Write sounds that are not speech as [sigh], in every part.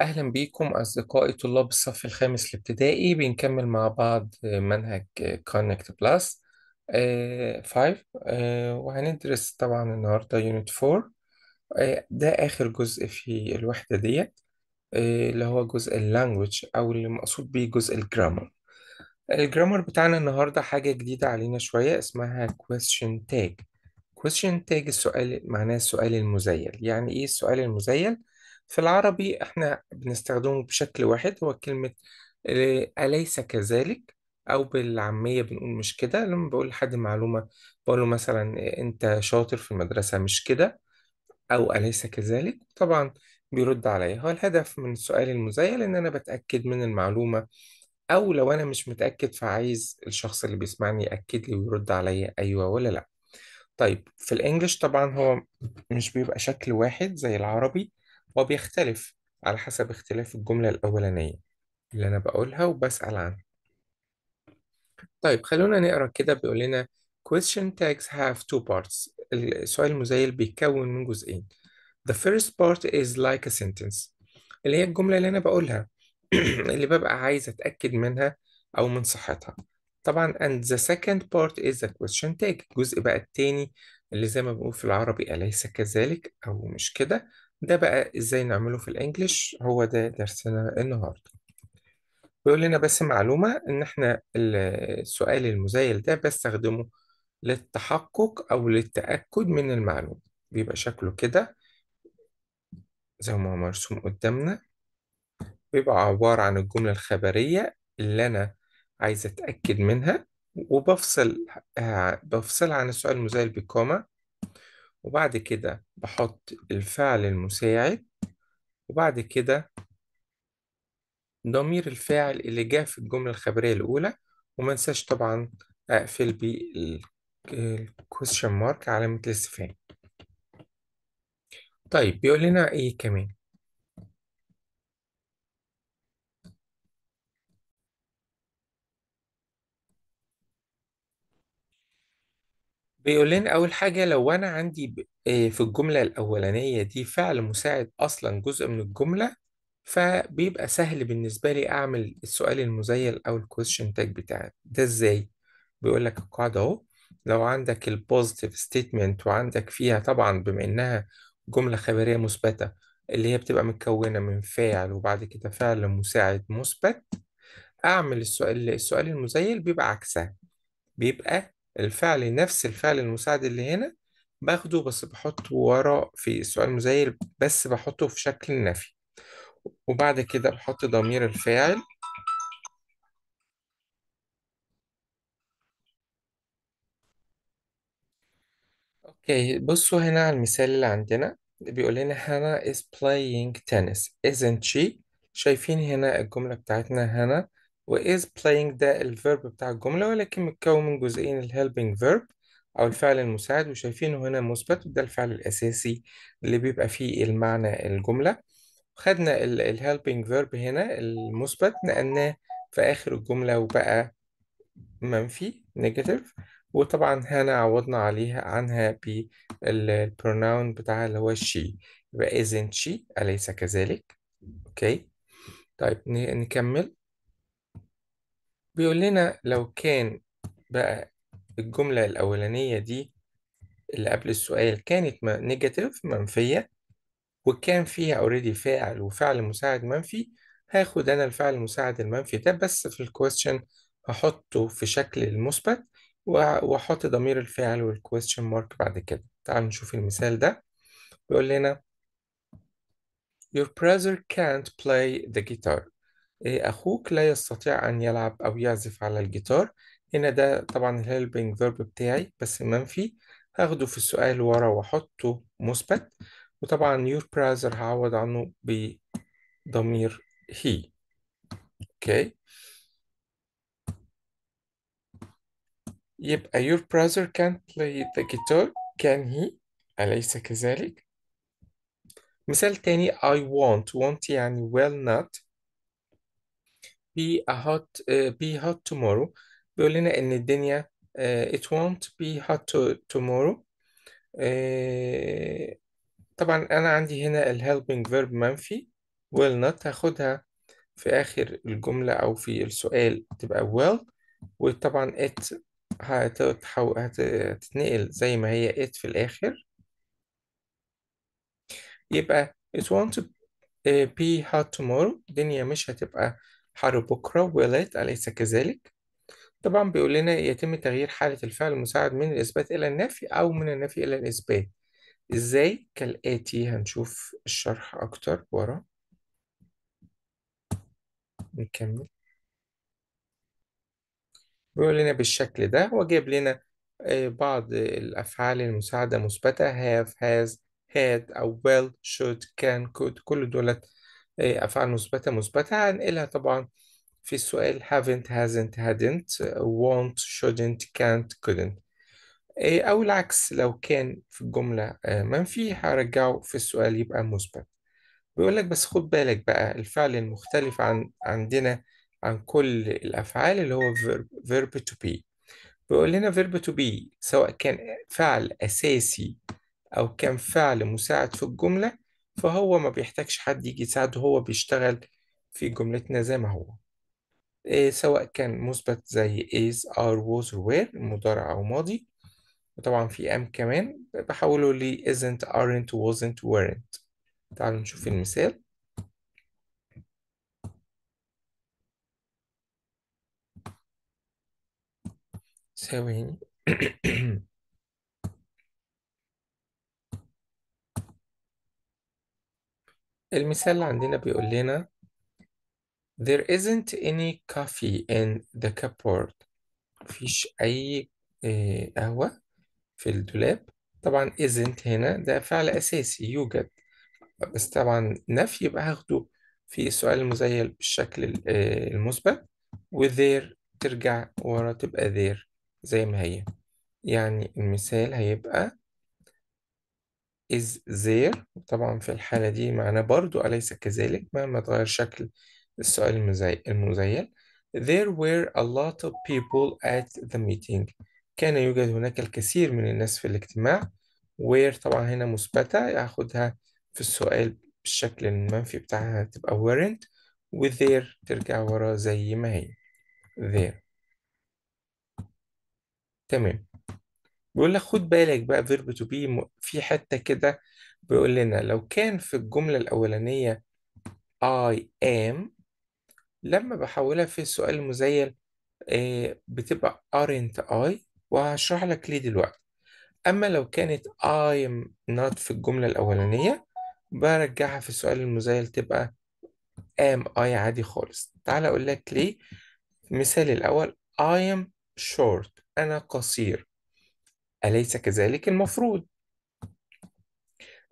أهلا بيكم أصدقائي طلاب الصف الخامس الابتدائي بنكمل مع بعض منهج Connect Plus 5 آه، آه، وهندرس طبعا النهاردة Unit 4 آه، ده آخر جزء في الوحدة ديت آه، اللي هو جزء اللانجوج أو اللي مقصود بيه جزء الجرامر الجرامر بتاعنا النهاردة حاجة جديدة علينا شوية اسمها question tag question tag السؤال معناه السؤال المزيل يعني إيه السؤال المزيل؟ في العربي احنا بنستخدمه بشكل واحد هو كلمة آه، أليس كذلك أو بالعامية بنقول مش كده لما بقول لحد معلومة بقول له مثلا آه، أنت شاطر في المدرسة مش كده أو أليس كذلك طبعا بيرد عليا هو الهدف من السؤال المزيل إن أنا بتأكد من المعلومة أو لو أنا مش متأكد فعايز الشخص اللي بيسمعني يأكد لي ويرد عليا أيوة ولا لأ طيب في الإنجليش طبعا هو مش بيبقى شكل واحد زي العربي وبيختلف على حسب اختلاف الجملة الأولانية اللي أنا بقولها وبسأل عنها طيب خلونا نقرأ كده بيقول لنا question tags have two parts السؤال المزيل بيتكون من جزئين the first part is like a sentence اللي هي الجملة اللي أنا بقولها [clears throat] اللي ببقى عايز أتأكد منها أو من صحتها طبعا and the second part is the question tag الجزء بقى التاني اللي زي ما بنقول في العربي أليس كذلك أو مش كده ده بقى ازاي نعمله في الانجليش هو ده درسنا النهارده بيقول لنا بس معلومة ان احنا السؤال المزايل ده بستخدمه للتحقق او للتأكد من المعلومة بيبقى شكله كده زي ما هو مرسوم قدامنا بيبقى عبارة عن الجملة الخبرية اللي انا عايز اتأكد منها وبفصل آه، بفصلها عن السؤال المزايل بكومه وبعد كده بحط الفعل المساعد وبعد كده ضمير الفاعل اللي جه في الجملة الخبرية الأولى وما طبعا أقفل بالكوشن مارك علامة الاستفهام طيب بيقول لنا إيه كمان بيقول لنا أول حاجة لو أنا عندي آه، في الجملة الأولانية دي فعل مساعد أصلا جزء من الجملة فبيبقى سهل بالنسبة لي أعمل السؤال المزيل أو الكويشن تاج بتاعي ده إزاي؟ بيقول لك القاعدة أهو لو عندك البوزيتيف ستيتمنت وعندك فيها طبعا بما إنها جملة خبرية مثبتة اللي هي بتبقى متكونة من فاعل وبعد كده فعل مساعد مثبت أعمل السؤال السؤال المزيل بيبقى عكسها بيبقى الفعل نفس الفعل المساعد اللي هنا باخده بس بحطه ورا في السؤال المزيل بس بحطه في شكل نفي وبعد كده بحط ضمير الفاعل اوكي بصوا هنا على المثال اللي عندنا بيقول لنا هنا is playing tennis isn't she شايفين هنا الجملة بتاعتنا هنا و is playing ده الفيرب بتاع الجملة ولكن متكون من جزئين الهيلبنج helping verb أو الفعل المساعد وشايفينه هنا مثبت وده الفعل الأساسي اللي بيبقى فيه المعنى الجملة خدنا الهيلبنج فيرب helping verb هنا المثبت نقلناه في آخر الجملة وبقى منفي negative وطبعا هنا عوضنا عليها عنها بالبرناون بتاعها اللي هو she يبقى isn't she أليس كذلك أوكي okay. طيب نكمل بيقول لنا لو كان بقى الجملة الأولانية دي اللي قبل السؤال كانت نيجاتيف منفية وكان فيها اوريدي فاعل وفعل مساعد منفي هاخد أنا الفعل المساعد المنفي ده بس في الكويستشن هحطه في شكل المثبت وأحط ضمير الفاعل والكويستشن مارك بعد كده تعالوا نشوف المثال ده بيقول لنا Your brother can't play the guitar إيه، أخوك لا يستطيع أن يلعب أو يعزف على الجيتار هنا ده طبعا الهيلبينج فيرب بتاعي بس منفي هاخده في السؤال ورا وأحطه مثبت وطبعا your brother هعوض عنه بضمير he اوكي يبقى your brother can't play the guitar can he أليس كذلك مثال تاني I want want يعني will not be a hot uh, be hot tomorrow بيقول لنا ان الدنيا uh, it won't be hot to tomorrow uh, طبعا انا عندي هنا helping verb منفي will not هاخدها في اخر الجملة او في السؤال تبقى will وطبعا it هتتنقل زي ما هي it في الاخر يبقى it won't eh, be hot tomorrow الدنيا مش هتبقى حر بكرة ويلات أليس كذلك؟ طبعا بيقول لنا يتم تغيير حالة الفعل المساعد من الإثبات إلى النفي أو من النفي إلى الإثبات إزاي؟ كالآتي هنشوف الشرح أكتر ورا نكمل بيقول لنا بالشكل ده هو جايب لنا آه، بعض الأفعال المساعدة مثبتة have, has, had, أو will, should, can, could كل دولت إيه، أفعال مثبتة مثبتة هنقلها طبعا في السؤال haven't hasn't hadn't won't shouldn't can't couldn't إيه، أو العكس لو كان في الجملة آه، منفي هرجعه في السؤال يبقى مثبت بيقول لك بس خد بالك بقى الفعل المختلف عن عندنا عن كل الأفعال اللي هو verb, verb to be بيقول لنا verb to be سواء كان فعل أساسي أو كان فعل مساعد في الجملة فهو ما بيحتاجش حد يجي يساعده هو بيشتغل في جملتنا زي ما هو إيه سواء كان مثبت زي is are was or were مضارع أو ماضي وطبعا في am كمان بحوله ل isn't aren't wasn't weren't تعالوا نشوف المثال ثواني [clears throat] المثال اللي عندنا بيقول لنا There isn't any coffee in the cupboard مفيش أي آه، قهوة في الدولاب طبعا isn't هنا ده فعل أساسي يوجد بس طبعا نفي يبقى هاخده في السؤال المزيل بالشكل آه، المثبت there ترجع ورا تبقى there زي ما هي يعني المثال هيبقى is there طبعا في الحالة دي معناه برضو أليس كذلك مهما تغير شكل السؤال المزيل there were a lot of people at the meeting كان يوجد هناك الكثير من الناس في الاجتماع where طبعا هنا مثبتة ياخدها في السؤال بالشكل المنفي بتاعها تبقى weren't و there ترجع ورا زي ما هي there تمام بيقول لك خد بالك بقى فيرب تو بي في حتة كده بيقول لنا لو كان في الجملة الأولانية I am لما بحولها في السؤال المزيل آه، بتبقى aren't I وهشرح لك ليه دلوقتي أما لو كانت I'm not في الجملة الأولانية برجعها في السؤال المزيل تبقى am I عادي خالص تعال أقول لك ليه مثال الأول I am short أنا قصير أليس كذلك المفروض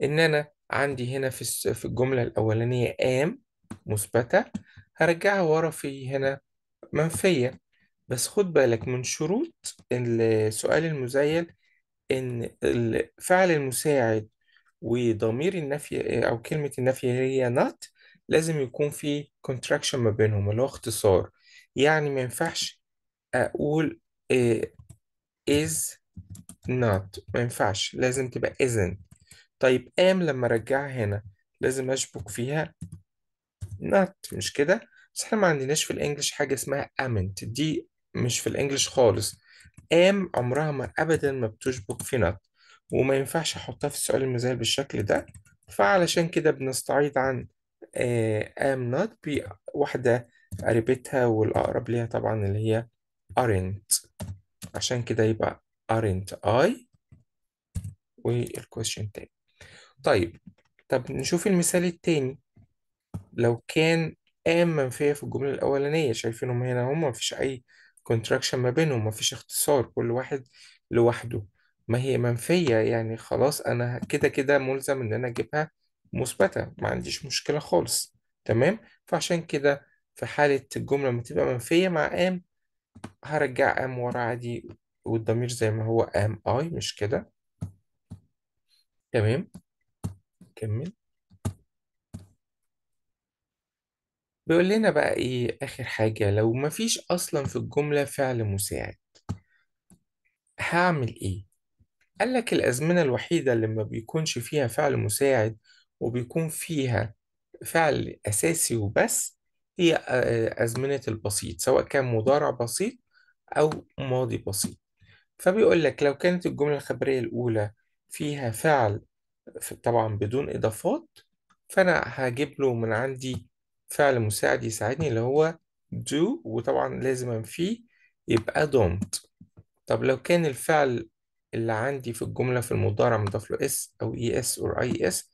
إن أنا عندي هنا في الجملة الأولانية آم مثبتة هرجعها ورا في هنا منفية بس خد بالك من شروط السؤال المزيل إن الفعل المساعد وضمير النفي أو كلمة النفي هي not لازم يكون في contraction ما بينهم اللي هو اختصار يعني ما ينفعش أقول إيه، is not ما ينفعش لازم تبقى isn't طيب am لما ارجعها هنا لازم اشبك فيها not مش كده بس احنا ما عندناش في الانجليش حاجه اسمها amn't دي مش في الانجليش خالص am عمرها ما ابدا ما بتشبك في not وما ينفعش احطها في السؤال المزال بالشكل ده فعلشان كده بنستعيض عن آه، am not بواحده قريبتها والاقرب ليها طبعا اللي هي aren't عشان كده يبقى aren't I والكويشن تاني طيب طب نشوف المثال التاني لو كان am منفية في الجملة الأولانية شايفينهم هنا هم مفيش أي contraction ما بينهم مفيش اختصار كل واحد لوحده ما هي منفية يعني خلاص أنا كده كده ملزم إن أنا أجيبها مثبتة ما عنديش مشكلة خالص تمام فعشان كده في حالة الجملة لما تبقى منفية مع am هرجع am ورا عادي والضمير زي ما هو am I مش كده تمام كمل بيقول لنا بقى ايه اخر حاجة لو مفيش اصلا في الجملة فعل مساعد هعمل ايه قال لك الازمنة الوحيدة اللي ما بيكونش فيها فعل مساعد وبيكون فيها فعل اساسي وبس هي آه، ازمنة البسيط سواء كان مضارع بسيط او ماضي بسيط فبيقول لك لو كانت الجملة الخبرية الأولى فيها فعل طبعا بدون إضافات فأنا هجيب له من عندي فعل مساعد يساعدني اللي هو do وطبعا لازم أنفيه يبقى don't طب لو كان الفعل اللي عندي في الجملة في المضارع مضاف له اس أو es أو is e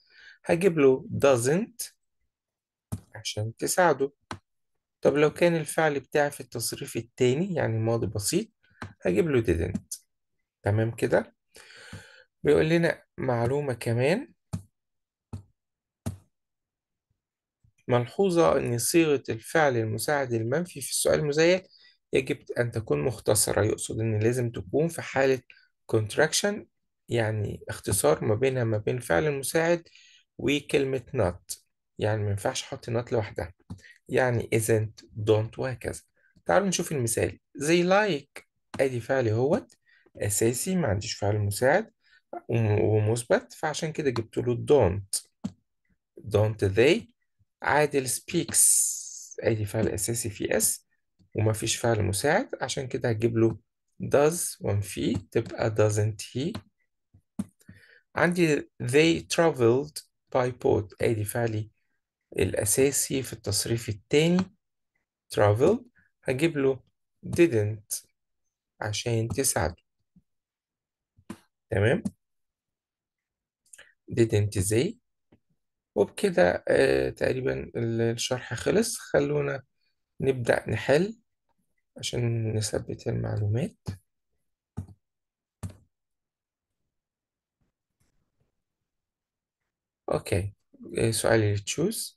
هجيب له doesn't عشان تساعده طب لو كان الفعل بتاعي في التصريف التاني يعني ماضي بسيط هجيب له didn't تمام كده بيقول لنا معلومة كمان ملحوظة أن صيغة الفعل المساعد المنفي في السؤال المزايد يجب أن تكون مختصرة يقصد أن لازم تكون في حالة contraction يعني اختصار ما بينها ما بين الفعل المساعد وكلمة not يعني ما ينفعش أحط not لوحدها يعني isn't don't وهكذا تعالوا نشوف المثال زي like ادي فعلي هوت اساسي ما عنديش فعل مساعد ومثبت فعشان كده جبت له don't don't they عادل speaks ادي فعل اساسي في اس وما فيش فعل مساعد عشان كده هجيب له does في تبقى doesn't he عندي they traveled by boat ادي فعلي الاساسي في التصريف الثاني travel هجيب له didn't عشان تساعده تمام didn't they وبكده آه، تقريبا الشرح خلص خلونا نبدأ نحل عشان نثبت المعلومات اوكي okay. آه، سؤال choose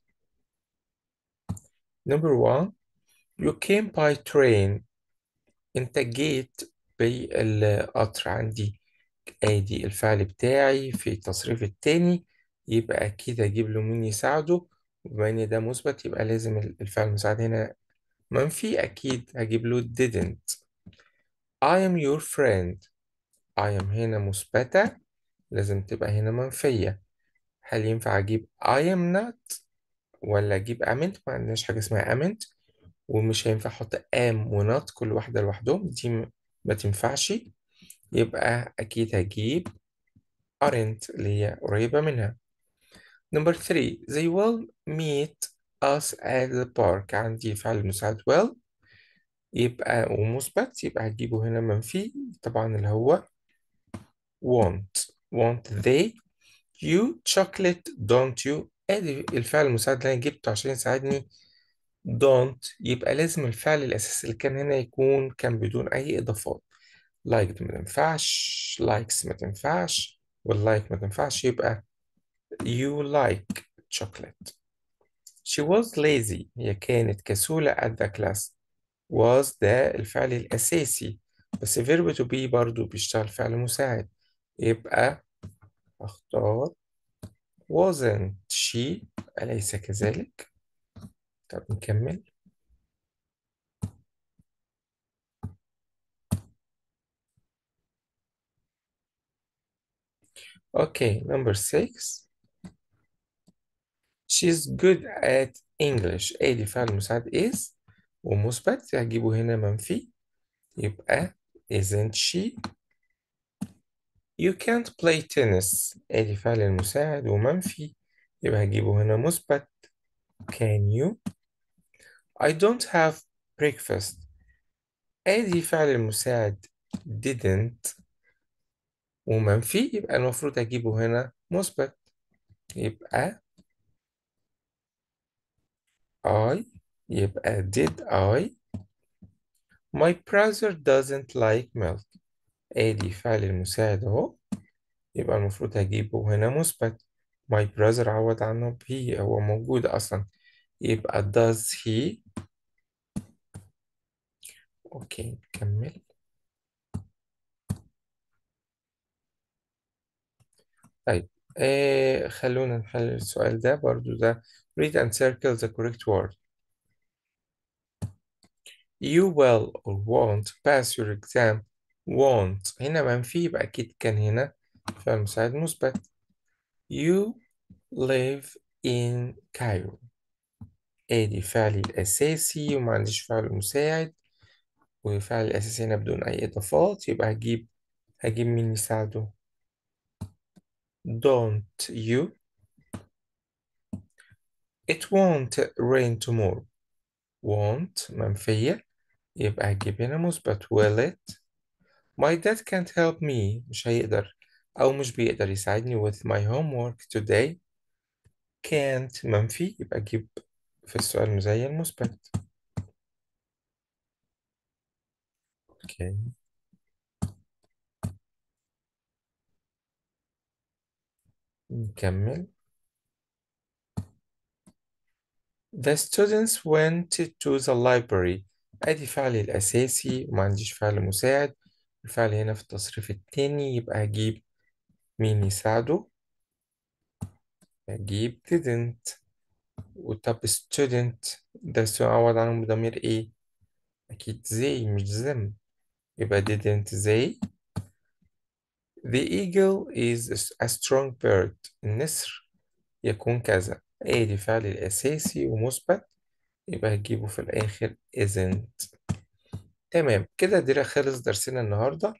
number one you came by train انت جيت بالقطر عندي ادي الفعل بتاعي في التصريف التاني يبقى اكيد اجيب له مين يساعده بما ان ده مثبت يبقى لازم الفعل المساعد هنا منفي اكيد هجيب له didn't I am your friend I am هنا مثبتة لازم تبقى هنا منفية هل ينفع اجيب I am not ولا اجيب amint ما عندناش حاجة اسمها amint ومش هينفع أحط am ونات كل واحدة لوحدهم دي ما تنفعش يبقى أكيد هجيب aren't اللي هي قريبة منها number three they will meet us at the park عندي فعل مساعد will يبقى ومثبت يبقى هجيبه هنا منفي طبعا اللي هو want want they you chocolate don't you ادي الفعل المساعد اللي انا جبته عشان يساعدني don't يبقى لازم الفعل الأساسي اللي كان هنا يكون كان بدون أي إضافات liked ما تنفعش likes ما تنفعش واللايك ما تنفعش يبقى you like chocolate she was lazy هي كانت كسولة at the class was ده الفعل الأساسي بس verb to be برضو بيشتغل فعل مساعد يبقى أختار wasn't she أليس كذلك طب نكمل Okay, number six. She's good at English. أي فعل مساعد is ومثبت هجيبه هنا منفي يبقى isn't she. You can't play tennis. أي فعل مساعد ومنفي يبقى هجيبه هنا مثبت. Can you I don't have breakfast ادي فعل المساعد didn't ومنفي يبقى المفروض اجيبه هنا مثبت يبقى I يبقى did I My brother doesn't like milk ادي فعل المساعد اهو يبقى المفروض اجيبه هنا مثبت my brother عوض عنه he هو موجود اصلا يبقى does he اوكي نكمل طيب آه خلونا نحل السؤال ده برضو ده read and circle the correct word you will or won't pass your exam won't هنا منفي يبقى أكيد كان هنا فمساعد مثبت you live in Cairo ادي إيه فعلي الأساسي وما عنديش فعل مساعد والفعل الأساسي هنا بدون أي إضافات يبقى هجيب هجيب مين يساعده don't you it won't rain tomorrow won't منفية يبقى هجيب هنا مثبت will it my dad can't help me مش هيقدر أو مش بيقدر يساعدني with my homework today can't منفي يبقى أجيب في السؤال زي المثبت Okay. نكمل. The students went to the library. ادي فعلي الاساسي وما عنديش فعل مساعد. الفعل هنا في التصريف التاني يبقى هجيب مين يساعده. هجيب didn't. وطب student ده عوض عنه بضمير ايه؟ اكيد زي مش ذم. يبقى didn't they The eagle is a strong bird النسر يكون كذا ايه دي فعل الأساسي ومثبت يبقى هتجيبه في الآخر isn't تمام كده دي خلص درسنا النهاردة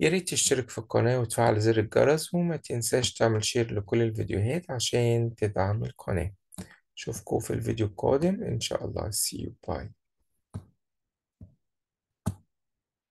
يا ريت تشترك في القناة وتفعل زر الجرس وما تنساش تعمل شير لكل الفيديوهات عشان تدعم القناة أشوفكم في الفيديو القادم إن شاء الله see you bye